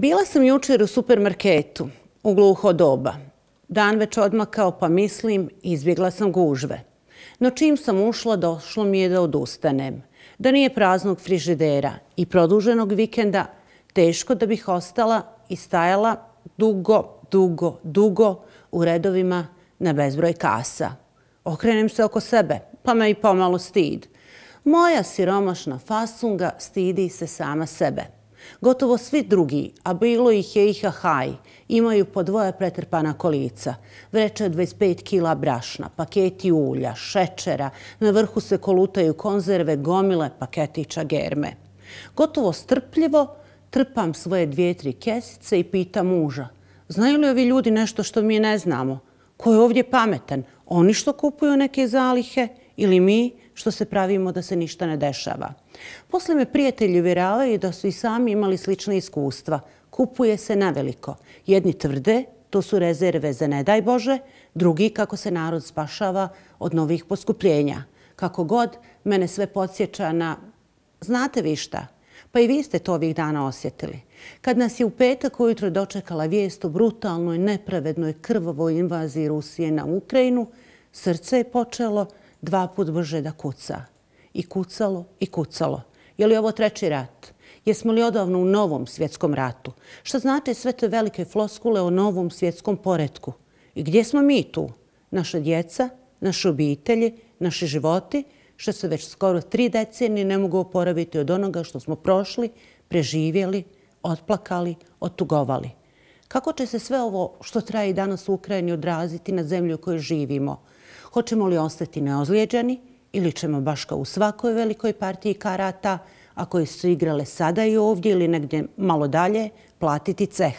Bila sam jučer u supermarketu, u gluho doba. Dan već odmakao, pa mislim, izbjegla sam gužve. No čim sam ušla, došlo mi je da odustanem. Da nije praznog frižidera i produženog vikenda, teško da bih ostala i stajala dugo, dugo, dugo u redovima na bezbroj kasa. Okrenem se oko sebe, pa me i pomalo stid. Moja siromašna fasunga stidi se sama sebe. Gotovo svi drugi, a bilo ih je iha haj, imaju po dvoje pretrpana kolica. Vreče 25 kila brašna, paketi ulja, šećera, na vrhu se kolutaju konzerve, gomile, paketića, germe. Gotovo strpljivo trpam svoje dvije, tri kesice i pitam muža. Znaju li ovi ljudi nešto što mi ne znamo? Ko je ovdje pametan? Oni što kupuju neke zalihe ili mi što se pravimo da se ništa ne dešava? Posle me prijatelji uvjeravaju da su i sami imali slične iskustva. Kupuje se na veliko. Jedni tvrde, to su rezerve za ne daj Bože, drugi kako se narod spašava od novih poskupljenja. Kako god, mene sve podsjeća na... Znate vi šta? Pa i vi ste to ovih dana osjetili. Kad nas je u petak ujutro dočekala vijest o brutalnoj, nepravednoj, krvovoj invaziji Rusije na Ukrajinu, srce je počelo dva put brže da kuca i kucalo i kucalo. Je li ovo treći rat? Jesmo li odavno u novom svjetskom ratu? Što znači sve te velike floskule o novom svjetskom poredku? I gdje smo mi tu? Naša djeca, naše obitelji, naši životi, što se već skoro tri decenije ne mogu oporaviti od onoga što smo prošli, preživjeli, otplakali, otugovali. Kako će se sve ovo što traje danas u Ukrajini odraziti na zemlju u kojoj živimo? Hoćemo li ostati neozlijeđeni? ili ćemo baš kao u svakoj velikoj partiji karata, a koje su igrale sada i ovdje ili negdje malo dalje, platiti ceh.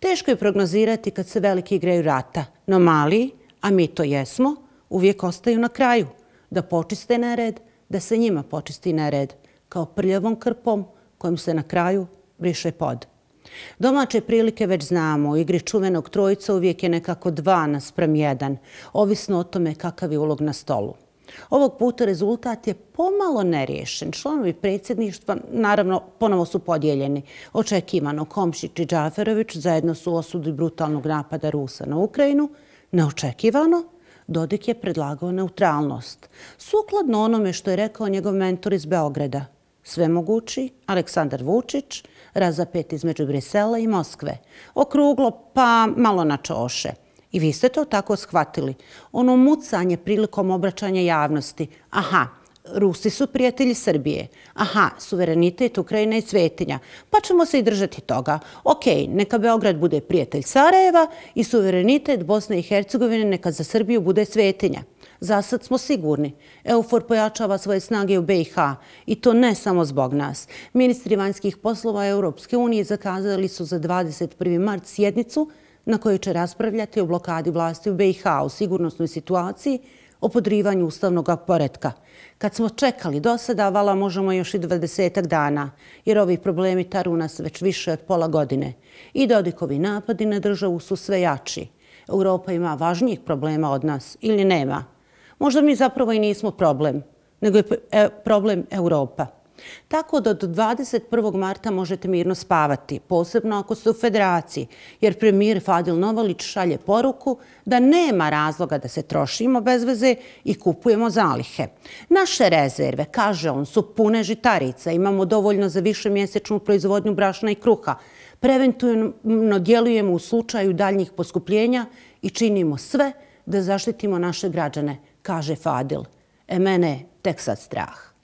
Teško je prognozirati kad se veliki igraju rata, no mali, a mi to jesmo, uvijek ostaju na kraju, da počiste nered, da se njima počisti nered, kao prljavom krpom kojim se na kraju briše pod. Domaće prilike već znamo, u igri čuvenog trojica uvijek je nekako dva nas prem jedan, ovisno o tome kakav je ulog na stolu. Ovog puta rezultat je pomalo nerješen. Članovi predsjedništva, naravno, ponovo su podijeljeni. Očekivano, Komšić i Džaferović zajedno su osudili brutalnog napada Rusa na Ukrajinu. Neočekivano, Dodik je predlagao neutralnost. Sukladno onome što je rekao njegov mentor iz Beograda, svemogući Aleksandar Vučić, razapet između Brisela i Moskve. Okruglo pa malo na čoše. Okruglo pa malo na čoše. I vi ste to tako shvatili. Ono mucanje prilikom obraćanja javnosti. Aha, Rusi su prijatelji Srbije. Aha, suverenitet Ukrajine i Cvetinja. Pa ćemo se i držati toga. Ok, neka Beograd bude prijatelj Sarajeva i suverenitet Bosne i Hercegovine neka za Srbiju bude Cvetinja. Za sad smo sigurni. Eufor pojačava svoje snage u BiH i to ne samo zbog nas. Ministri vanjskih poslova Europske unije zakazali su za 21. mart sjednicu na koji će raspravljati o blokadi vlasti u BiH, o sigurnosnoj situaciji, o podrivanju ustavnog poretka. Kad smo čekali do sada, vala možemo još i 20 dana, jer ovi problemi taru nas već više od pola godine. I Dodikovi napadi na državu su sve jači. Europa ima važnijih problema od nas ili nema. Možda mi zapravo i nismo problem, nego je e, problem Europa. Tako da do 21. marta možete mirno spavati, posebno ako ste u federaciji, jer premijer Fadil Novalić šalje poruku da nema razloga da se trošimo bez veze i kupujemo zalihe. Naše rezerve, kaže on, su pune žitarica, imamo dovoljno za više mjesečnu proizvodnju brašna i kruha, preventivno djelujemo u slučaju daljnjih poskupljenja i činimo sve da zaštitimo naše građane, kaže Fadil. E mene tek sad strah.